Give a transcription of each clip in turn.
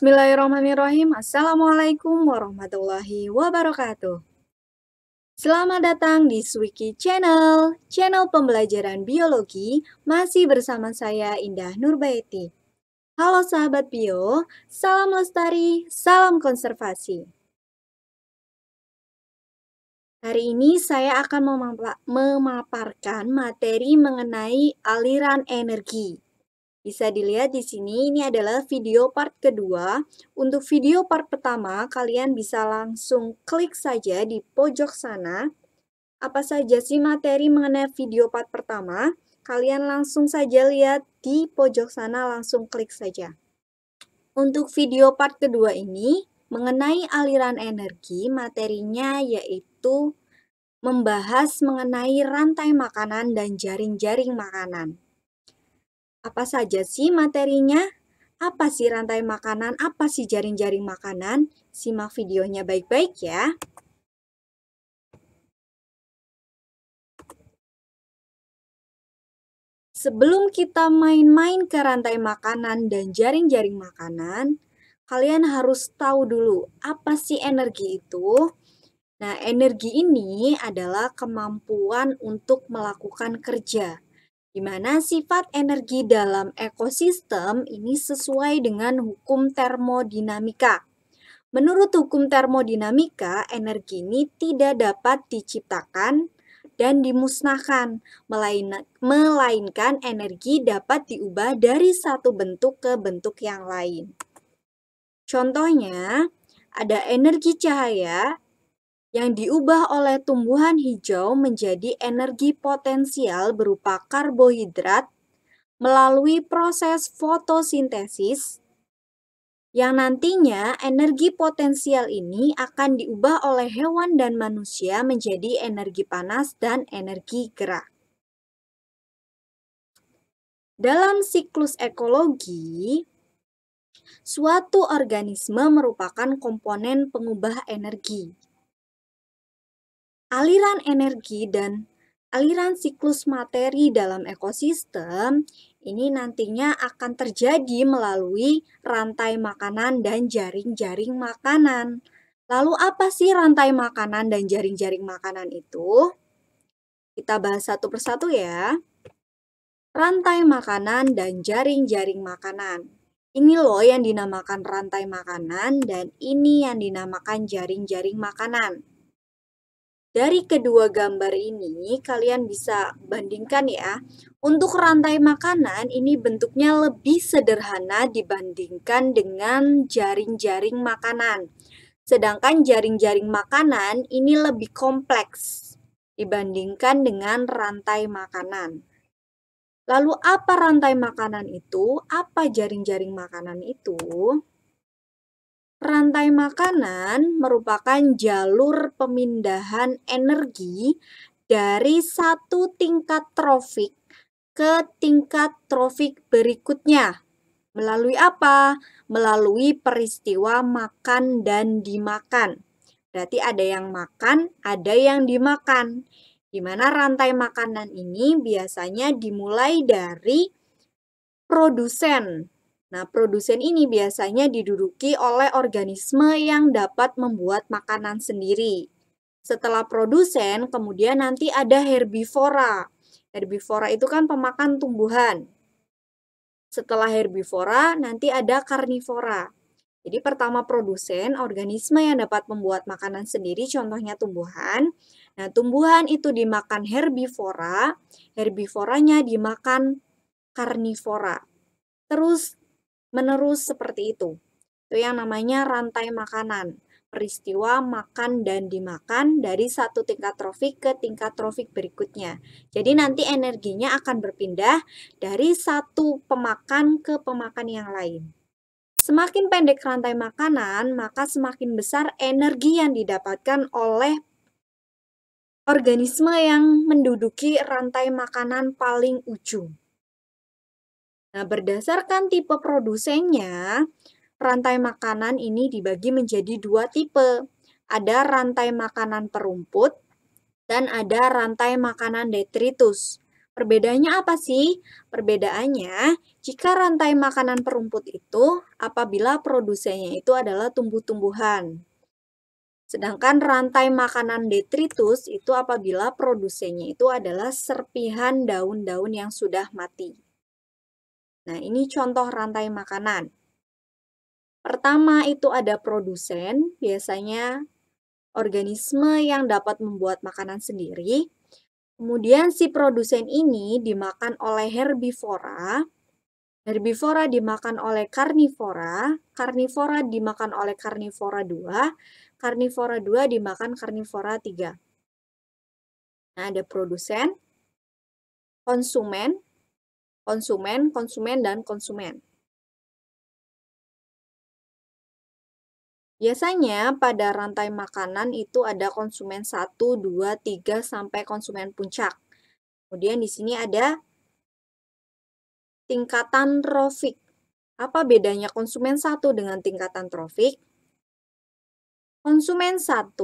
Bismillahirrahmanirrahim. Assalamualaikum warahmatullahi wabarakatuh. Selamat datang di Swiki Channel, channel pembelajaran biologi, masih bersama saya Indah Nurbaeti. Halo sahabat bio, salam lestari, salam konservasi. Hari ini saya akan memaparkan materi mengenai aliran energi. Bisa dilihat di sini, ini adalah video part kedua. Untuk video part pertama, kalian bisa langsung klik saja di pojok sana. Apa saja sih materi mengenai video part pertama? Kalian langsung saja lihat di pojok sana, langsung klik saja. Untuk video part kedua ini, mengenai aliran energi, materinya yaitu membahas mengenai rantai makanan dan jaring-jaring makanan. Apa saja sih materinya? Apa sih rantai makanan? Apa sih jaring-jaring makanan? Simak videonya baik-baik ya. Sebelum kita main-main ke rantai makanan dan jaring-jaring makanan, kalian harus tahu dulu apa sih energi itu. Nah, energi ini adalah kemampuan untuk melakukan kerja di mana sifat energi dalam ekosistem ini sesuai dengan hukum termodinamika. Menurut hukum termodinamika, energi ini tidak dapat diciptakan dan dimusnahkan, melainkan energi dapat diubah dari satu bentuk ke bentuk yang lain. Contohnya, ada energi cahaya yang diubah oleh tumbuhan hijau menjadi energi potensial berupa karbohidrat melalui proses fotosintesis yang nantinya energi potensial ini akan diubah oleh hewan dan manusia menjadi energi panas dan energi gerak. Dalam siklus ekologi, suatu organisme merupakan komponen pengubah energi aliran energi dan aliran siklus materi dalam ekosistem ini nantinya akan terjadi melalui rantai makanan dan jaring-jaring makanan. Lalu apa sih rantai makanan dan jaring-jaring makanan itu? Kita bahas satu persatu ya. Rantai makanan dan jaring-jaring makanan. Ini loh yang dinamakan rantai makanan dan ini yang dinamakan jaring-jaring makanan. Dari kedua gambar ini, kalian bisa bandingkan ya. Untuk rantai makanan, ini bentuknya lebih sederhana dibandingkan dengan jaring-jaring makanan. Sedangkan jaring-jaring makanan ini lebih kompleks dibandingkan dengan rantai makanan. Lalu apa rantai makanan itu? Apa jaring-jaring makanan itu? Rantai makanan merupakan jalur pemindahan energi dari satu tingkat trofik ke tingkat trofik berikutnya. Melalui apa? Melalui peristiwa makan dan dimakan. Berarti ada yang makan, ada yang dimakan. Di mana rantai makanan ini biasanya dimulai dari produsen Nah, produsen ini biasanya diduduki oleh organisme yang dapat membuat makanan sendiri. Setelah produsen, kemudian nanti ada herbivora. Herbivora itu kan pemakan tumbuhan. Setelah herbivora, nanti ada karnivora. Jadi pertama produsen, organisme yang dapat membuat makanan sendiri, contohnya tumbuhan. Nah, tumbuhan itu dimakan herbivora, herbivoranya dimakan karnivora. Terus menerus seperti itu. Itu yang namanya rantai makanan. Peristiwa makan dan dimakan dari satu tingkat trofik ke tingkat trofik berikutnya. Jadi nanti energinya akan berpindah dari satu pemakan ke pemakan yang lain. Semakin pendek rantai makanan, maka semakin besar energi yang didapatkan oleh organisme yang menduduki rantai makanan paling ujung. Nah, berdasarkan tipe produsennya, rantai makanan ini dibagi menjadi dua tipe. Ada rantai makanan perumput dan ada rantai makanan detritus. Perbedaannya apa sih? Perbedaannya, jika rantai makanan perumput itu apabila produsennya itu adalah tumbuh-tumbuhan. Sedangkan rantai makanan detritus itu apabila produsennya itu adalah serpihan daun-daun yang sudah mati. Nah, ini contoh rantai makanan. Pertama itu ada produsen, biasanya organisme yang dapat membuat makanan sendiri. Kemudian si produsen ini dimakan oleh herbivora, herbivora dimakan oleh karnivora, karnivora dimakan oleh karnivora 2, karnivora 2 dimakan karnivora 3. Nah, ada produsen, konsumen, konsumen, konsumen, dan konsumen. Biasanya pada rantai makanan itu ada konsumen 1, 2, 3 sampai konsumen puncak. Kemudian di sini ada tingkatan trofik. Apa bedanya konsumen 1 dengan tingkatan trofik? Konsumen 1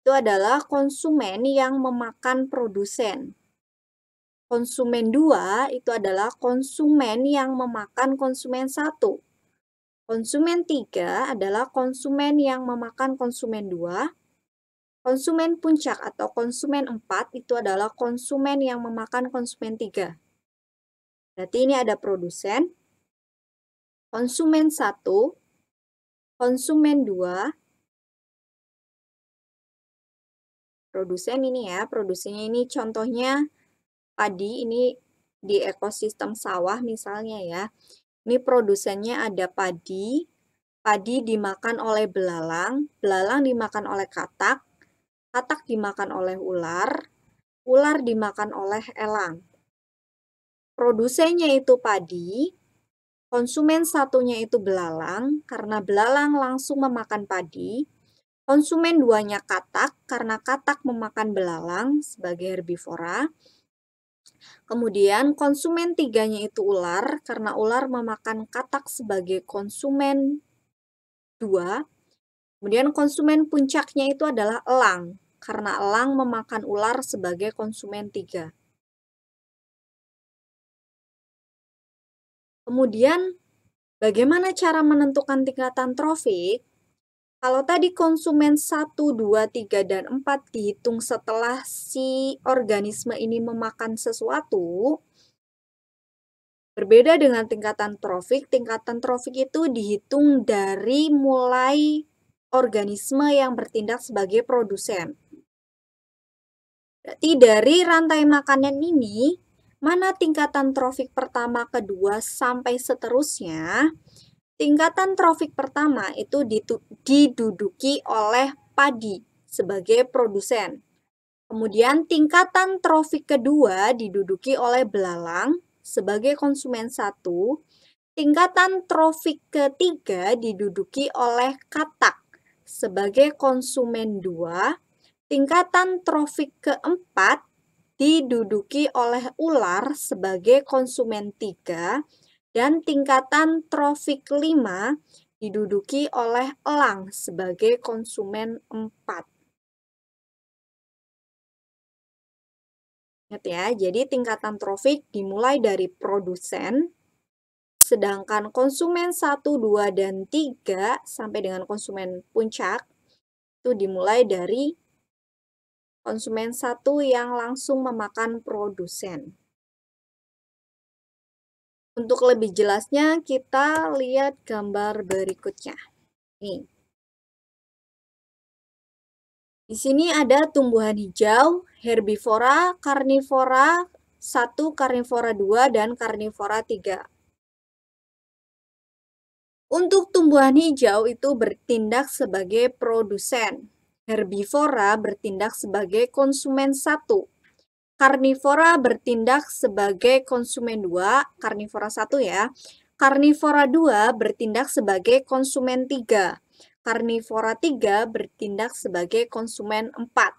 itu adalah konsumen yang memakan produsen. Konsumen dua itu adalah konsumen yang memakan konsumen satu. Konsumen tiga adalah konsumen yang memakan konsumen dua. Konsumen puncak atau konsumen empat itu adalah konsumen yang memakan konsumen tiga. Berarti ini ada produsen, konsumen satu, konsumen dua, produsen ini ya, produsennya ini contohnya padi ini di ekosistem sawah misalnya ya. Ini produsennya ada padi, padi dimakan oleh belalang, belalang dimakan oleh katak, katak dimakan oleh ular, ular dimakan oleh elang. Produsennya itu padi, konsumen satunya itu belalang karena belalang langsung memakan padi, konsumen duanya katak karena katak memakan belalang sebagai herbivora, Kemudian konsumen tiganya itu ular karena ular memakan katak sebagai konsumen dua. Kemudian konsumen puncaknya itu adalah elang karena elang memakan ular sebagai konsumen tiga. Kemudian bagaimana cara menentukan tingkatan trofik? Kalau tadi konsumen 1, 2, 3, dan 4 dihitung setelah si organisme ini memakan sesuatu, berbeda dengan tingkatan trofik, tingkatan trofik itu dihitung dari mulai organisme yang bertindak sebagai produsen. Berarti dari rantai makanan ini, mana tingkatan trofik pertama, kedua, sampai seterusnya, Tingkatan trofik pertama itu diduduki oleh padi sebagai produsen. Kemudian tingkatan trofik kedua diduduki oleh belalang sebagai konsumen satu. Tingkatan trofik ketiga diduduki oleh katak sebagai konsumen dua. Tingkatan trofik keempat diduduki oleh ular sebagai konsumen tiga dan tingkatan trofik 5 diduduki oleh elang sebagai konsumen 4. Ingat ya, jadi tingkatan trofik dimulai dari produsen, sedangkan konsumen 1, 2, dan 3 sampai dengan konsumen puncak itu dimulai dari konsumen 1 yang langsung memakan produsen. Untuk lebih jelasnya, kita lihat gambar berikutnya. Nih. Di sini ada tumbuhan hijau, herbivora, karnivora 1, karnivora 2, dan karnivora 3. Untuk tumbuhan hijau itu bertindak sebagai produsen. Herbivora bertindak sebagai konsumen satu. Karnivora bertindak sebagai konsumen dua, karnivora satu ya. Karnivora dua bertindak sebagai konsumen tiga. Karnivora tiga bertindak sebagai konsumen empat.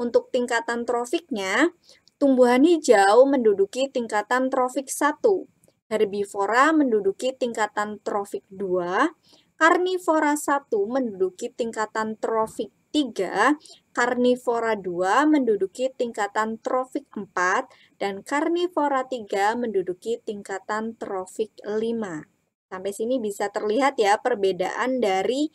Untuk tingkatan trofiknya, tumbuhan hijau menduduki tingkatan trofik 1, herbivora menduduki tingkatan trofik 2, karnivora 1 menduduki tingkatan trofik 3, Karnivora 2 menduduki tingkatan trofik 4 dan karnivora 3 menduduki tingkatan trofik 5. Sampai sini bisa terlihat ya perbedaan dari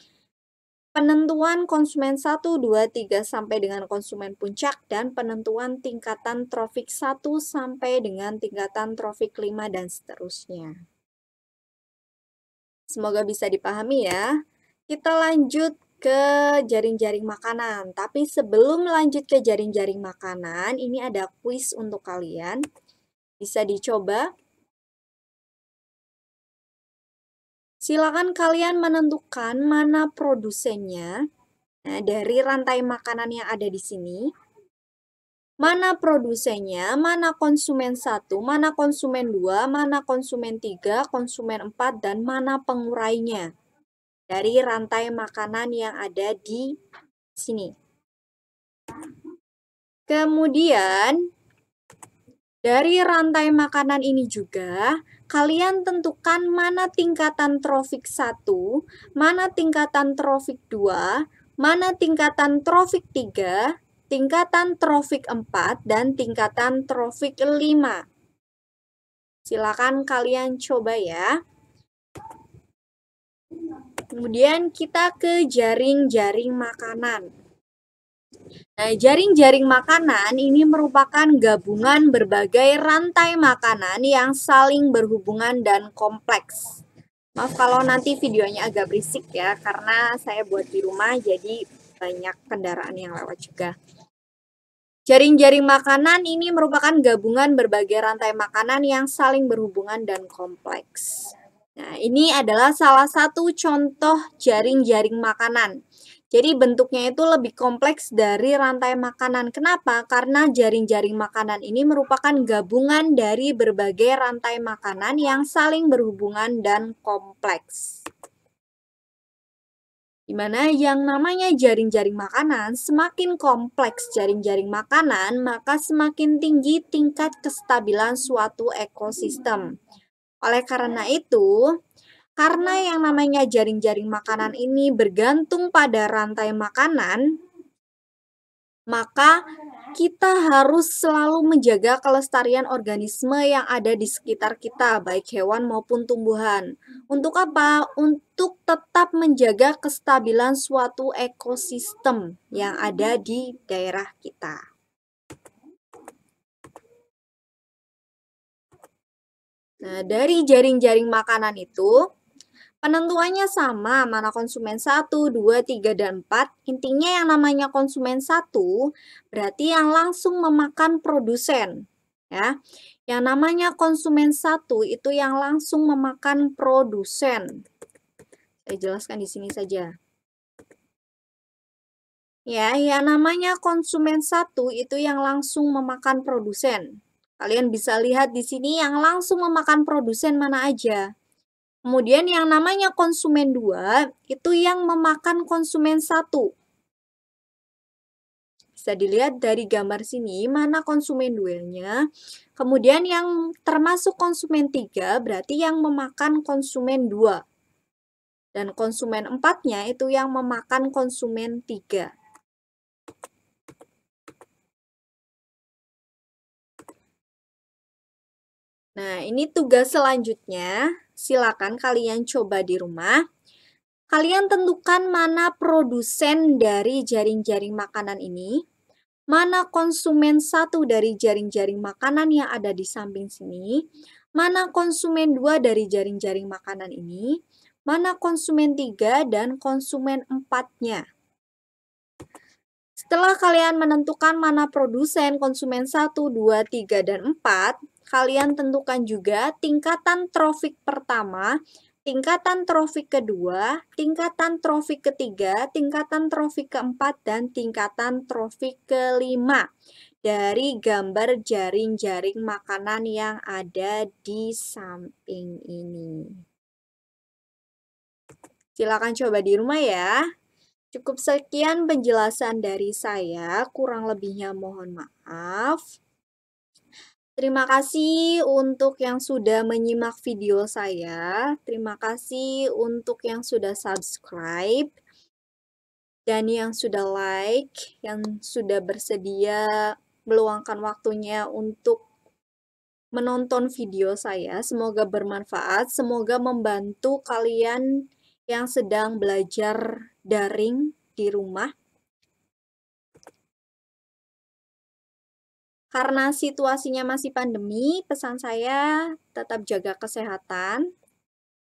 penentuan konsumen 1, 2, 3 sampai dengan konsumen puncak dan penentuan tingkatan trofik 1 sampai dengan tingkatan trofik 5 dan seterusnya. Semoga bisa dipahami ya. Kita lanjut ke jaring-jaring makanan. Tapi sebelum lanjut ke jaring-jaring makanan, ini ada kuis untuk kalian. Bisa dicoba. Silakan kalian menentukan mana produsennya nah, dari rantai makanan yang ada di sini. Mana produsennya, mana konsumen satu, mana konsumen dua, mana konsumen tiga, konsumen empat, dan mana pengurainya dari rantai makanan yang ada di sini. Kemudian, dari rantai makanan ini juga, kalian tentukan mana tingkatan trofik 1, mana tingkatan trofik 2, mana tingkatan trofik 3, tingkatan trofik 4, dan tingkatan trofik 5. Silakan kalian coba ya. Kemudian kita ke jaring-jaring makanan. Nah, jaring-jaring makanan ini merupakan gabungan berbagai rantai makanan yang saling berhubungan dan kompleks. Maaf kalau nanti videonya agak berisik ya, karena saya buat di rumah jadi banyak kendaraan yang lewat juga. Jaring-jaring makanan ini merupakan gabungan berbagai rantai makanan yang saling berhubungan dan kompleks. Nah, ini adalah salah satu contoh jaring-jaring makanan. Jadi bentuknya itu lebih kompleks dari rantai makanan. Kenapa? Karena jaring-jaring makanan ini merupakan gabungan dari berbagai rantai makanan yang saling berhubungan dan kompleks. Dimana yang namanya jaring-jaring makanan, semakin kompleks jaring-jaring makanan, maka semakin tinggi tingkat kestabilan suatu ekosistem. Oleh karena iya. itu, karena yang namanya jaring-jaring makanan ini bergantung pada rantai makanan, maka kita harus selalu menjaga kelestarian organisme yang ada di sekitar kita, baik hewan maupun tumbuhan. Untuk apa? Untuk tetap menjaga kestabilan suatu ekosistem yang ada di daerah kita. Nah, dari jaring-jaring makanan itu, penentuannya sama, mana konsumen 1, 2, 3, dan 4. Intinya yang namanya konsumen 1 berarti yang langsung memakan produsen. ya. Yang namanya konsumen 1 itu yang langsung memakan produsen. Saya jelaskan di sini saja. Ya, yang namanya konsumen satu itu yang langsung memakan produsen. Kalian bisa lihat di sini yang langsung memakan produsen mana aja. Kemudian yang namanya konsumen 2 itu yang memakan konsumen 1. Bisa dilihat dari gambar sini mana konsumen duelnya Kemudian yang termasuk konsumen 3 berarti yang memakan konsumen 2 dan konsumen empatnya itu yang memakan konsumen tiga. Nah, ini tugas selanjutnya. Silakan kalian coba di rumah. Kalian tentukan mana produsen dari jaring-jaring makanan ini, mana konsumen satu dari jaring-jaring makanan yang ada di samping sini, mana konsumen dua dari jaring-jaring makanan ini, mana konsumen tiga dan konsumen empatnya. Setelah kalian menentukan mana produsen, konsumen 1, 2, 3, dan 4, kalian tentukan juga tingkatan trofik pertama, tingkatan trofik kedua, tingkatan trofik ketiga, tingkatan trofik keempat, dan tingkatan trofik kelima dari gambar jaring-jaring makanan yang ada di samping ini. Silakan coba di rumah ya. Cukup sekian penjelasan dari saya, kurang lebihnya mohon maaf. Terima kasih untuk yang sudah menyimak video saya. Terima kasih untuk yang sudah subscribe dan yang sudah like, yang sudah bersedia meluangkan waktunya untuk menonton video saya. Semoga bermanfaat, semoga membantu kalian yang sedang belajar daring di rumah. Karena situasinya masih pandemi, pesan saya tetap jaga kesehatan,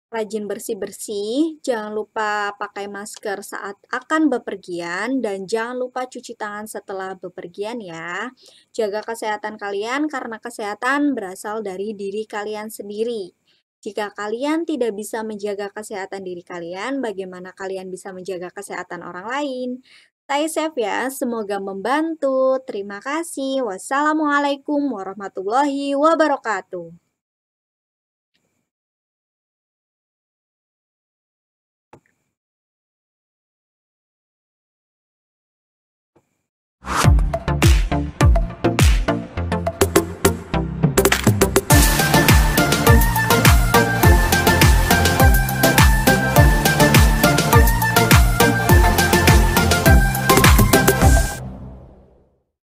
rajin bersih-bersih, jangan lupa pakai masker saat akan bepergian, dan jangan lupa cuci tangan setelah bepergian ya. Jaga kesehatan kalian karena kesehatan berasal dari diri kalian sendiri. Jika kalian tidak bisa menjaga kesehatan diri kalian, bagaimana kalian bisa menjaga kesehatan orang lain? Stay safe ya, semoga membantu. Terima kasih. Wassalamualaikum warahmatullahi wabarakatuh. you